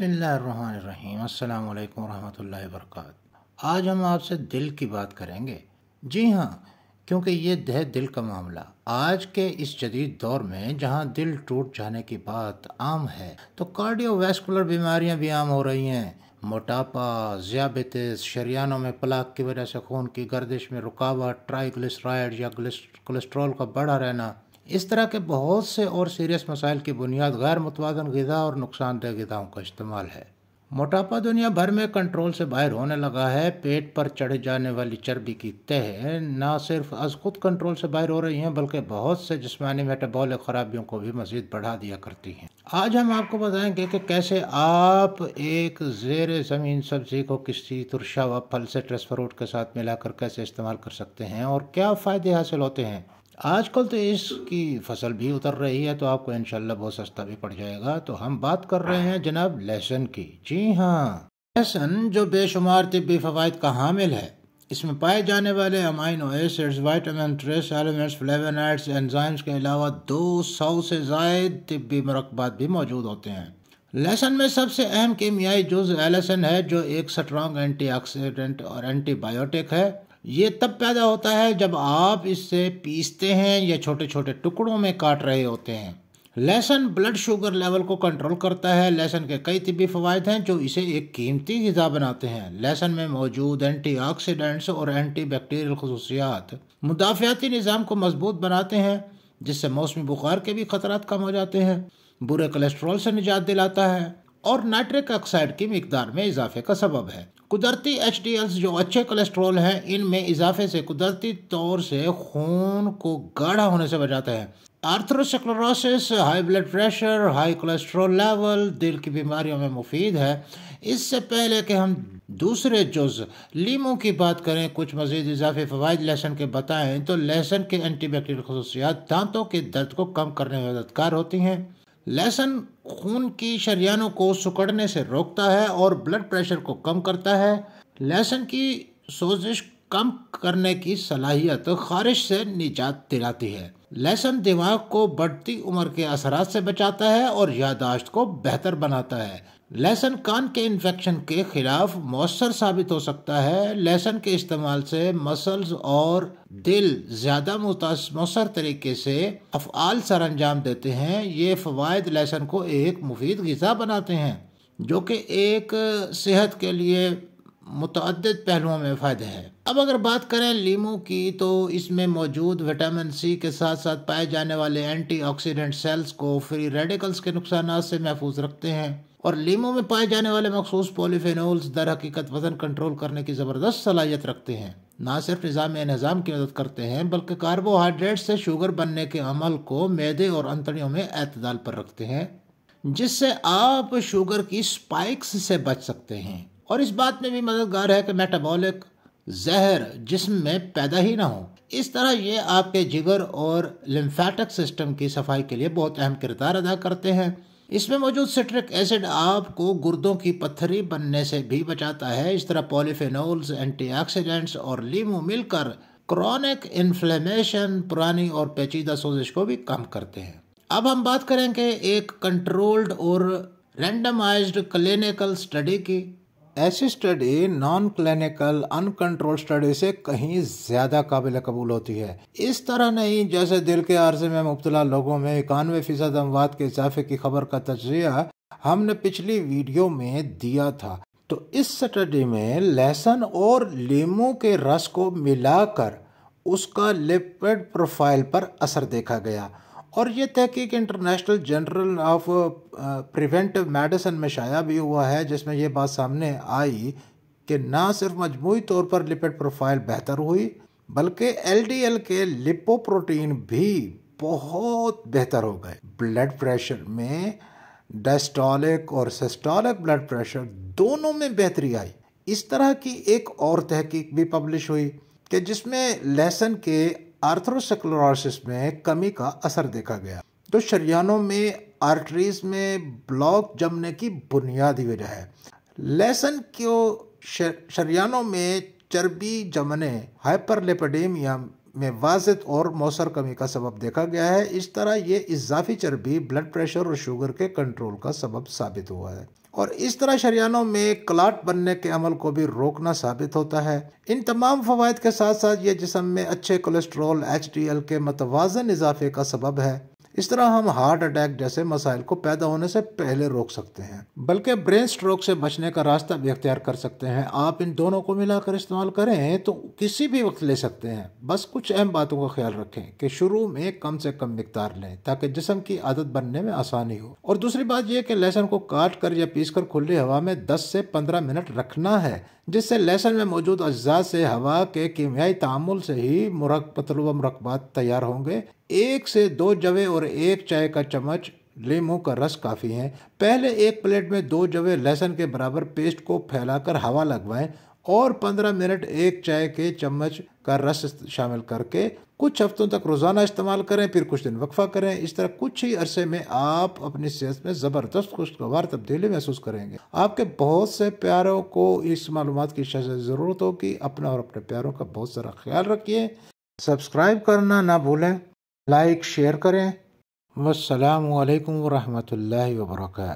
बसमीम् अल्लाम वरहमल वर्क आज हम आपसे दिल की बात करेंगे जी हाँ क्योंकि ये दह दिल का मामला आज के इस जदीद दौर में जहाँ दिल टूट जाने की बात आम है तो कार्डियोवैस्कुलर बीमारियाँ भी आम हो रही हैं मोटापा ज़्याबतिस शरियानों में प्लाक की वजह से खून की गर्दिश में रुकावट ट्राई या कोलेस्ट्रॉल का बढ़ा रहना इस तरह के बहुत से और सीरियस मसाइल की बुनियाद गैर मुतवादन गज़ा और नुकसानदेह गज़ाओं का इस्तेमाल है मोटापा दुनिया भर में कंट्रोल से बाहर होने लगा है पेट पर चढ़ जाने वाली चर्बी की तह ना सिर्फ अज खुद कंट्रोल से बाहर हो रही हैं बल्कि बहुत से जिसमानी मेटाबॉलिक खराबियों को भी मजीद बढ़ा दिया करती हैं आज हम आपको बताएंगे कि कैसे आप एक जेर ज़मीन सब्जी को किसी तुरशा व फल से ट्रेस फ्रूट के साथ मिलाकर कैसे इस्तेमाल कर सकते हैं और क्या फ़ायदे हासिल होते हैं आजकल तो इसकी फसल भी उतर रही है तो आपको इनशाला बहुत सस्ता भी पड़ जाएगा तो हम बात कर रहे हैं जनाब लहसन की जी हाँ लहसन जो बेशुमार तबी फ़वाद का हामिल है इसमें पाए जाने वाले amino acids vitamin trace elements flavonoids enzymes के अलावा दो सौ से जायद तबी मरकबात भी मौजूद होते हैं लहसन में सबसे अहम कीमियाई जुज एलेसन है जो एक स्ट्रॉन्ग एंटीऑक्सीडेंट और एंटीबायोटिक है ये तब पैदा होता है जब आप इसे पीसते हैं या छोटे छोटे टुकड़ों में काट रहे होते हैं लहसन ब्लड शुगर लेवल को कंट्रोल करता है लहसन के कई तबी फ़वाद हैं जो इसे एक कीमती गज़ा बनाते हैं लहसन में मौजूद एंटी ऑक्सीडेंट्स और एंटी बैक्टीरियल खसूसियात मुदाफ़ियाती निज़ाम को मजबूत बनाते हैं जिससे मौसमी बुखार के भी ख़तरा कम हो जाते हैं बुरे कोलेस्ट्रॉल से निजात दिलाता है और नाइट्रिक ऑक्साइड की मकदार में इजाफे का सबब है कुदरती एच जो अच्छे कोलेस्ट्रॉल हैं इनमें इजाफे से कुदरती तौर से खून को गाढ़ा होने से बचाते हैं atherosclerosis high blood pressure high cholesterol level दिल की बीमारियों में मुफीद है इससे पहले कि हम दूसरे जुज लीमू की बात करें कुछ मजीद इजाफे फ़वाद लहसन के बताएं तो लहसन के एंटीबैक्टीरियल खसूसियात दांतों के दर्द को कम करने में मददगार होती हैं लहसन खून की शरियानों को सुकड़ने से रोकता है और ब्लड प्रेशर को कम करता है लहसन की सोजिश कम करने की सलाहियत खारिश से निजात दिलाती है लहसन दिमाग को बढ़ती उम्र के असरात से बचाता है और यादाश्त को बेहतर बनाता है लहसन कान के इन्फेक्शन के खिलाफ मौसर साबित हो सकता है लहसन के इस्तेमाल से मसल्स और दिल ज़्यादा मौसर तरीके से अफआल सर अंजाम देते हैं ये फ़वाद लहसन को एक मुफीद गज़ा बनाते हैं जो कि एक सेहत के लिए मुतद पहलुओं में फ़ायदे हैं अब अगर बात करें लीमू की तो इसमें मौजूद विटामिन सी के साथ साथ पाए जाने वाले ऑक्सीडेंट सेल्स को फ्री रेडिकल्स के नुकसान से महफूज रखते हैं और लीमों में पाए जाने वाले मखसूस पोलीफेनोल्स दर हकीकत वजन कंट्रोल करने की ज़बरदस्त सलाहियत रखते हैं ना सिर्फ निज़ाम नज़ाम की मदद करते हैं बल्कि कार्बोहाइड्रेट से शुगर बनने के अमल को मैदे और अंतड़ियों में अतदाल पर रखते हैं जिससे आप शुगर की स्पाइक्स से बच सकते हैं और इस बात में भी मददगार है कि मेटाबॉलिक जहर जिसम में पैदा ही ना हो इस तरह ये आपके जिगर और लिम्फेटिक सिस्टम की सफाई के लिए बहुत अहम किरदार अदा करते हैं इसमें मौजूद सिट्रिक एसिड आपको गुर्दों की पत्थरी बनने से भी बचाता है इस तरह पॉलीफेनोल्स एंटीऑक्सीडेंट्स और लीमू मिलकर क्रॉनिक इन्फ्लेमेशन पुरानी और पेचीदा सोजिश को भी कम करते हैं अब हम बात करेंगे एक कंट्रोल्ड और रैंडमाइज्ड क्लिनिकल स्टडी की ऐसी study non clinical uncontrolled study से कहीं ज़्यादा काबिल कबूल होती है इस तरह नहीं जैसे दिल के आर्जे में मुबतला लोगों में इक्यानवे फीसद अमवाद के इजाफे की खबर का तजिया हमने पिछली वीडियो में दिया था तो इस स्टडी में लहसन और लीम के रस को मिलाकर उसका लिपिड प्रोफाइल पर असर देखा गया और ये तहकीक international journal of preventive medicine में शाया भी हुआ है जिसमें यह बात सामने आई कि ना सिर्फ मजमू तौर पर लिपिड प्रोफाइल बेहतर हुई बल्कि एल डी एल के लिपोप्रोटीन भी बहुत बेहतर हो गए ब्लड प्रेशर में डेस्टॉलिक और सेस्टॉलिक ब्लड प्रेशर दोनों में बेहतरी आई इस तरह की एक और तहकीक भी पब्लिश हुई कि जिसमें लेसन के आर्थरोसक्लोरोसिस में कमी का असर देखा गया तो शरियानों में आर्टरीज में ब्लॉक जमने की बुनियादी वजह है लेसन को शरियानों में चर्बी जमने हाइपरलेपडेमिया में वाजिद और मौसर कमी का सबब देखा गया है इस तरह ये इजाफी चर्बी ब्लड प्रेशर और शुगर के कंट्रोल का सबब साबित हुआ है और इस तरह शरियानों में क्लाट बनने के अमल को भी रोकना साबित होता है इन तमाम फ़वाद के साथ साथ ये जिसम में अच्छे कोलेस्ट्रॉल एच डी एल के मतवाजन इजाफे का सबब है इस तरह हम हार्ट अटैक जैसे मसाइल को पैदा होने से पहले रोक सकते हैं बल्कि ब्रेन स्ट्रोक से बचने का रास्ता भी अख्तियार कर सकते हैं आप इन दोनों को मिलाकर इस्तेमाल करें तो किसी भी वक्त ले सकते हैं बस कुछ अहम बातों का ख्याल रखें कि शुरू में कम से कम मकदार लें ताकि जिसम की आदत बनने में आसानी हो और दूसरी बात यह कि लहसन को काट कर या पीस कर खुली हवा में दस से पंद्रह मिनट रखना है जिससे लहसन में मौजूद अज्जा से हवा के कीमियाई तामुल से ही मुरक पतलुआ मतलब मरकबात तैयार होंगे एक से दो जवे और एक चाय का चम्मच लेमू का रस काफ़ी है पहले एक प्लेट में दो जवे लहसुन के बराबर पेस्ट को फैलाकर हवा लगवाएं और 15 मिनट एक चाय के चम्मच का रस शामिल करके कुछ हफ्तों तक रोज़ाना इस्तेमाल करें फिर कुछ दिन वक्फ़ा करें इस तरह कुछ ही अरसे में आप अपनी सेहत में ज़बरदस्त खुशगवार तब्दीली महसूस करेंगे आपके बहुत से प्यारों को इस मालूम की ज़रूरत होगी अपना और अपने प्यारों का बहुत सारा ख्याल रखिए सब्सक्राइब करना ना भूलें लाइक शेयर करें वालेकुम वरहमल वर्का